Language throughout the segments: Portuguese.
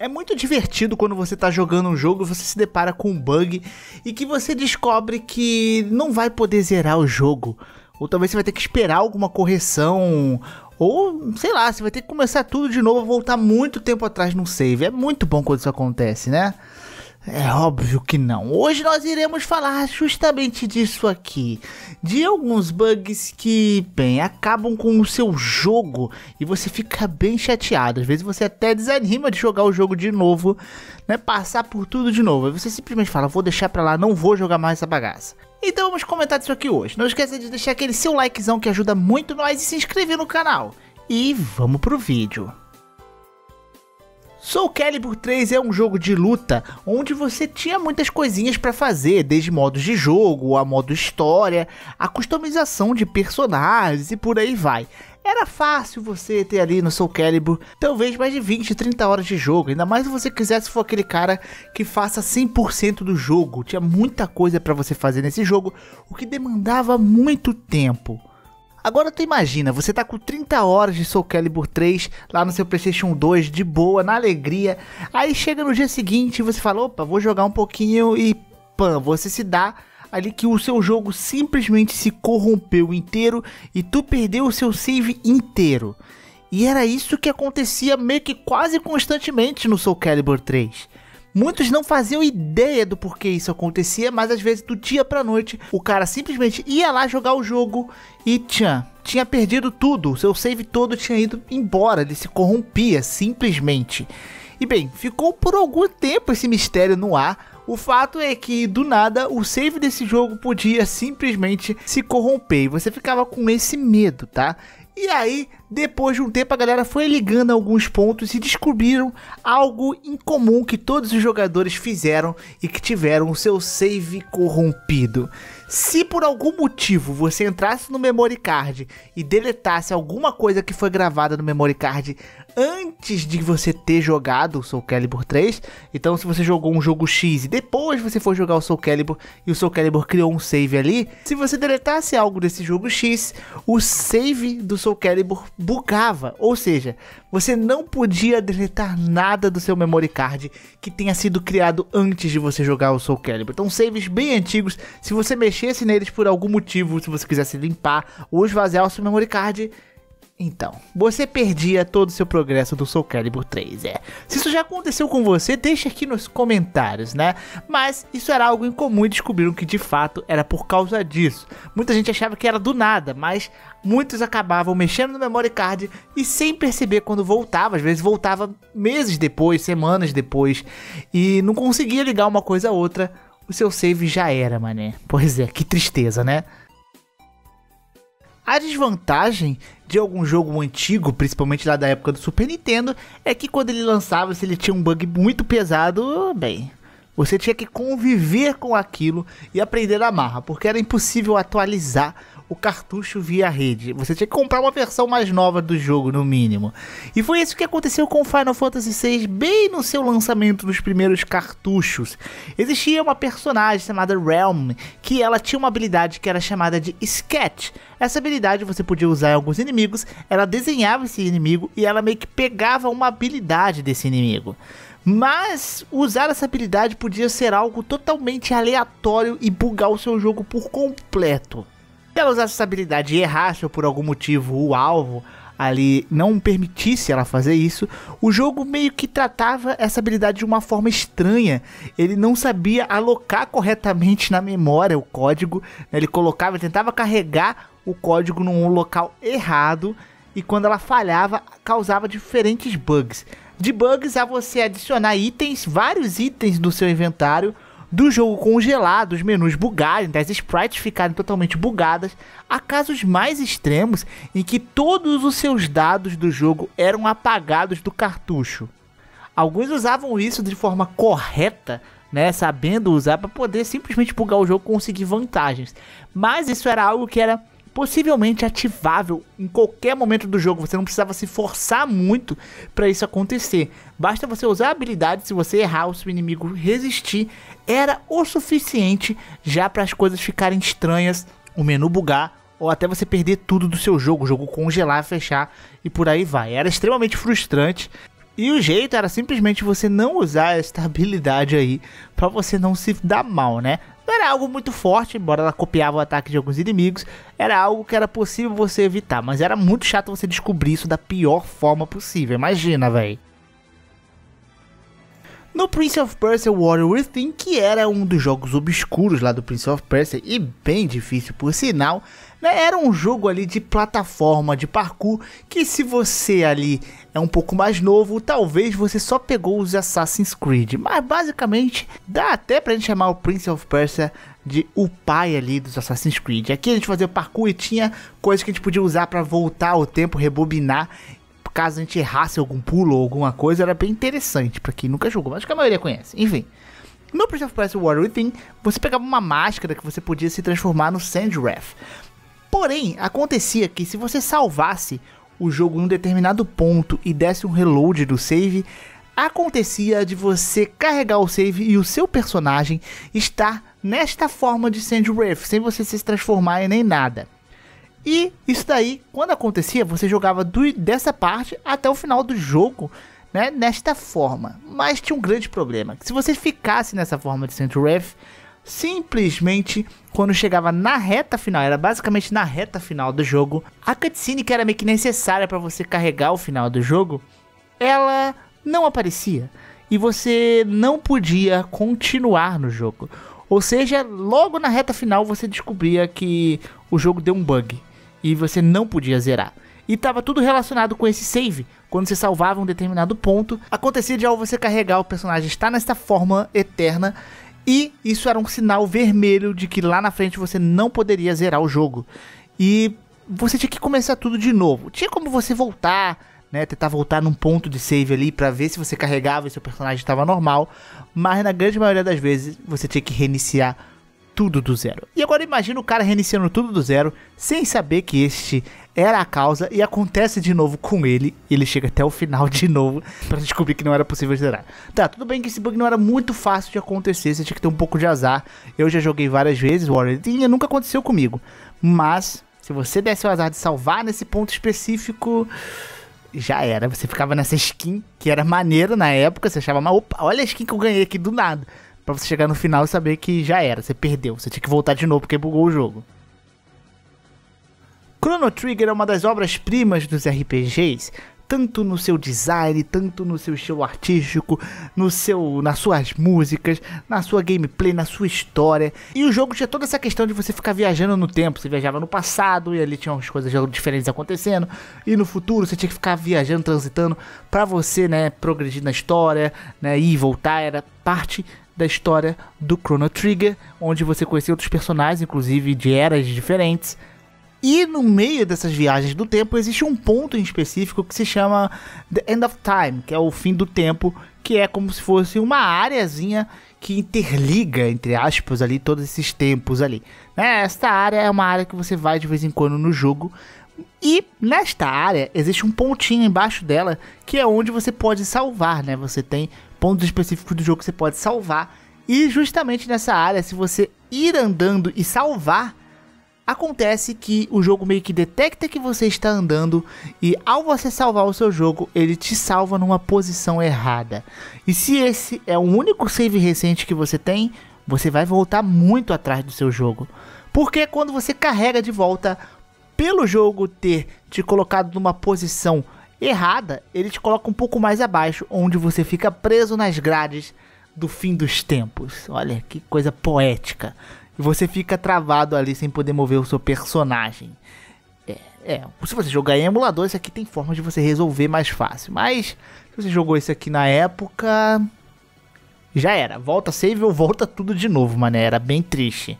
É muito divertido quando você está jogando um jogo, e você se depara com um bug e que você descobre que não vai poder zerar o jogo. Ou talvez você vai ter que esperar alguma correção, ou sei lá, você vai ter que começar tudo de novo, voltar muito tempo atrás num save. É muito bom quando isso acontece, né? É óbvio que não. Hoje nós iremos falar justamente disso aqui, de alguns bugs que, bem, acabam com o seu jogo e você fica bem chateado. Às vezes você até desanima de jogar o jogo de novo, né? Passar por tudo de novo. Aí você simplesmente fala: "Vou deixar para lá, não vou jogar mais essa bagaça". Então vamos comentar disso aqui hoje. Não esqueça de deixar aquele seu likezão que ajuda muito nós e se inscrever no canal. E vamos pro vídeo. Soul Calibur 3 é um jogo de luta onde você tinha muitas coisinhas para fazer, desde modos de jogo, a modo história, a customização de personagens e por aí vai. Era fácil você ter ali no Soul Calibur talvez mais de 20, 30 horas de jogo, ainda mais se você quisesse for aquele cara que faça 100% do jogo. Tinha muita coisa para você fazer nesse jogo, o que demandava muito tempo. Agora tu imagina, você tá com 30 horas de Soul Calibur 3 lá no seu PlayStation 2 de boa, na alegria. Aí chega no dia seguinte e você fala: "Opa, vou jogar um pouquinho" e pã, você se dá ali que o seu jogo simplesmente se corrompeu inteiro e tu perdeu o seu save inteiro. E era isso que acontecia meio que quase constantemente no Soul Calibur 3. Muitos não faziam ideia do porquê isso acontecia, mas às vezes do dia pra noite o cara simplesmente ia lá jogar o jogo e tchan, tinha perdido tudo, seu save todo tinha ido embora, ele se corrompia simplesmente. E bem, ficou por algum tempo esse mistério no ar. O fato é que do nada o save desse jogo podia simplesmente se corromper e você ficava com esse medo, tá? E aí, depois de um tempo, a galera foi ligando alguns pontos e descobriram algo incomum que todos os jogadores fizeram e que tiveram o seu save corrompido. Se por algum motivo você entrasse no memory card e deletasse alguma coisa que foi gravada no memory card antes de você ter jogado o Soul Calibur 3, então se você jogou um jogo X e depois você for jogar o Soul Calibur e o Soul Calibur criou um save ali, se você deletasse algo desse jogo X, o save do Soul Calibur bugava, ou seja, você não podia deletar nada do seu memory card que tenha sido criado antes de você jogar o Soul Calibur. Então, saves bem antigos, se você mexesse neles por algum motivo, se você quisesse limpar ou esvaziar o seu memory card, então, você perdia todo o seu progresso do Soul Calibur 3, é. Se isso já aconteceu com você, deixa aqui nos comentários, né? Mas isso era algo incomum e descobriram que de fato era por causa disso. Muita gente achava que era do nada, mas muitos acabavam mexendo no memory card e sem perceber quando voltava, às vezes voltava meses depois, semanas depois, e não conseguia ligar uma coisa a outra, o seu save já era, mané. Pois é, que tristeza, né? A desvantagem de algum jogo antigo, principalmente lá da época do Super Nintendo, é que quando ele lançava, se ele tinha um bug muito pesado, bem, você tinha que conviver com aquilo e aprender a amarrar, porque era impossível atualizar o cartucho via rede. Você tinha que comprar uma versão mais nova do jogo, no mínimo. E foi isso que aconteceu com Final Fantasy VI, bem no seu lançamento dos primeiros cartuchos. Existia uma personagem chamada Realm, que ela tinha uma habilidade que era chamada de Sketch. Essa habilidade você podia usar em alguns inimigos, ela desenhava esse inimigo e ela meio que pegava uma habilidade desse inimigo. Mas usar essa habilidade podia ser algo totalmente aleatório e bugar o seu jogo por completo ela usasse essa habilidade e errasse ou por algum motivo o alvo ali não permitisse ela fazer isso, o jogo meio que tratava essa habilidade de uma forma estranha. Ele não sabia alocar corretamente na memória o código, né? ele colocava, ele tentava carregar o código num local errado e quando ela falhava causava diferentes bugs. De bugs a você adicionar itens, vários itens do seu inventário do jogo congelado, os menus bugarem, das tá? sprites ficarem totalmente bugadas, a casos mais extremos em que todos os seus dados do jogo eram apagados do cartucho. Alguns usavam isso de forma correta, né, sabendo usar para poder simplesmente bugar o jogo e conseguir vantagens. Mas isso era algo que era possivelmente ativável em qualquer momento do jogo. Você não precisava se forçar muito para isso acontecer. Basta você usar a habilidade, se você errar o seu inimigo resistir, era o suficiente já para as coisas ficarem estranhas, o menu bugar ou até você perder tudo do seu jogo, o jogo congelar, fechar e por aí vai. Era extremamente frustrante. E o jeito era simplesmente você não usar esta habilidade aí para você não se dar mal, né? Não era algo muito forte, embora ela copiava o ataque de alguns inimigos, era algo que era possível você evitar, mas era muito chato você descobrir isso da pior forma possível. Imagina, velho no Prince of Persia Warrior Within, que era um dos jogos obscuros lá do Prince of Persia e bem difícil por sinal, né? era um jogo ali de plataforma, de parkour, que se você ali é um pouco mais novo, talvez você só pegou os Assassin's Creed, mas basicamente dá até pra gente chamar o Prince of Persia de o pai ali dos Assassin's Creed. Aqui a gente fazia parkour e tinha coisas que a gente podia usar para voltar o tempo, rebobinar caso a gente errasse algum pulo ou alguma coisa, era bem interessante para quem nunca jogou, mas acho que a maioria conhece. Enfim, no Prince of Persia War Within, você pegava uma máscara que você podia se transformar no Sandwrath. Porém, acontecia que se você salvasse o jogo em um determinado ponto e desse um reload do save, acontecia de você carregar o save e o seu personagem estar nesta forma de Sandwrath, sem você se transformar em nem nada. E isso daí, quando acontecia, você jogava do, dessa parte até o final do jogo, né? Nesta forma. Mas tinha um grande problema. Que se você ficasse nessa forma de Central Ref, simplesmente quando chegava na reta final, era basicamente na reta final do jogo, a cutscene que era meio que necessária para você carregar o final do jogo, ela não aparecia e você não podia continuar no jogo. Ou seja, logo na reta final você descobria que o jogo deu um bug e você não podia zerar. E estava tudo relacionado com esse save. Quando você salvava um determinado ponto, acontecia de ao você carregar o personagem estar nessa forma eterna e isso era um sinal vermelho de que lá na frente você não poderia zerar o jogo. E você tinha que começar tudo de novo. Tinha como você voltar, né, tentar voltar num ponto de save ali para ver se você carregava e seu personagem estava normal, mas na grande maioria das vezes você tinha que reiniciar tudo do zero. E agora imagina o cara reiniciando tudo do zero, sem saber que este era a causa e acontece de novo com ele. ele chega até o final de novo para descobrir que não era possível zerar. Tá, tudo bem que esse bug não era muito fácil de acontecer, você tinha que ter um pouco de azar. Eu já joguei várias vezes, Warrior, e nunca aconteceu comigo. Mas, se você desse o azar de salvar nesse ponto específico já era. Você ficava nessa skin, que era maneira na época, você achava, opa, olha a skin que eu ganhei aqui do nada para você chegar no final e saber que já era, você perdeu, você tinha que voltar de novo porque bugou o jogo. Chrono Trigger é uma das obras-primas dos RPGs, tanto no seu design, tanto no seu estilo artístico, no seu, nas suas músicas, na sua gameplay, na sua história. E o jogo tinha toda essa questão de você ficar viajando no tempo. Você viajava no passado e ali tinha umas coisas diferentes acontecendo. E no futuro você tinha que ficar viajando, transitando para você, né, progredir na história, né, ir e voltar era parte da história do Chrono Trigger, onde você conheceu outros personagens, inclusive de eras diferentes. E no meio dessas viagens do tempo existe um ponto em específico que se chama The End of Time, que é o fim do tempo, que é como se fosse uma areazinha que interliga, entre aspas, ali todos esses tempos ali. Esta área é uma área que você vai de vez em quando no jogo. E nesta área existe um pontinho embaixo dela que é onde você pode salvar, né? Você tem pontos específicos do jogo que você pode salvar. E justamente nessa área, se você ir andando e salvar, acontece que o jogo meio que detecta que você está andando e ao você salvar o seu jogo, ele te salva numa posição errada. E se esse é o único save recente que você tem, você vai voltar muito atrás do seu jogo. Porque quando você carrega de volta, pelo jogo ter te colocado numa posição errada, errada, ele te coloca um pouco mais abaixo, onde você fica preso nas grades do fim dos tempos. Olha que coisa poética. E você fica travado ali sem poder mover o seu personagem. É, é. se você jogar em emulador, isso aqui tem forma de você resolver mais fácil. Mas se você jogou isso aqui na época, já era. Volta save ou volta tudo de novo, mano. Era bem triste.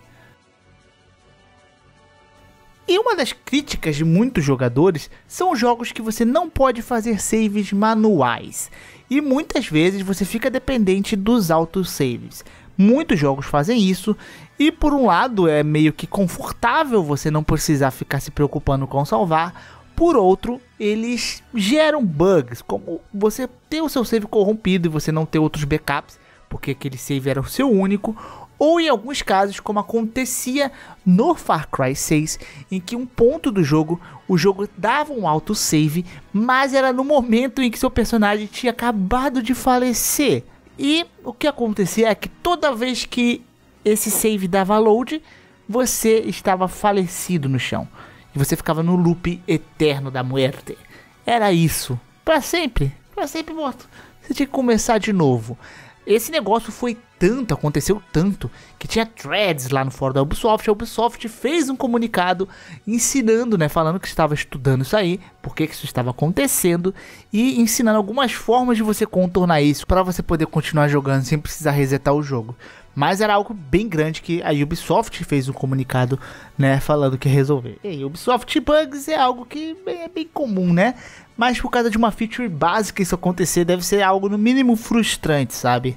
E uma das críticas de muitos jogadores são jogos que você não pode fazer saves manuais. E muitas vezes você fica dependente dos autosaves. Muitos jogos fazem isso, e por um lado é meio que confortável você não precisar ficar se preocupando com salvar, por outro, eles geram bugs, como você ter o seu save corrompido e você não ter outros backups, porque aquele save era o seu único, ou em alguns casos, como acontecia no Far Cry 6, em que um ponto do jogo, o jogo dava um autosave, mas era no momento em que seu personagem tinha acabado de falecer. E o que acontecia é que toda vez que esse save dava load, você estava falecido no chão. E você ficava no loop eterno da muerte. Era isso. Para sempre. Para sempre morto. Você tinha que começar de novo. Esse negócio foi tanto, aconteceu tanto, que tinha threads lá no fórum da Ubisoft. A Ubisoft fez um comunicado ensinando, né, falando que estava estudando isso aí, por que isso estava acontecendo e ensinando algumas formas de você contornar isso para você poder continuar jogando sem precisar resetar o jogo. Mas era algo bem grande que a Ubisoft fez um comunicado, né, falando que resolver. E Ubisoft bugs é algo que é bem comum, né? Mas por causa de uma feature básica isso acontecer, deve ser algo no mínimo frustrante, sabe?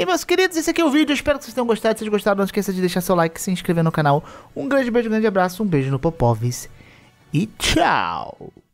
E meus queridos, esse aqui é o vídeo. espero que vocês tenham gostado. Se vocês gostaram, não esqueça de deixar seu like e se inscrever no canal. Um grande beijo, um grande abraço, um beijo no Popovis e tchau!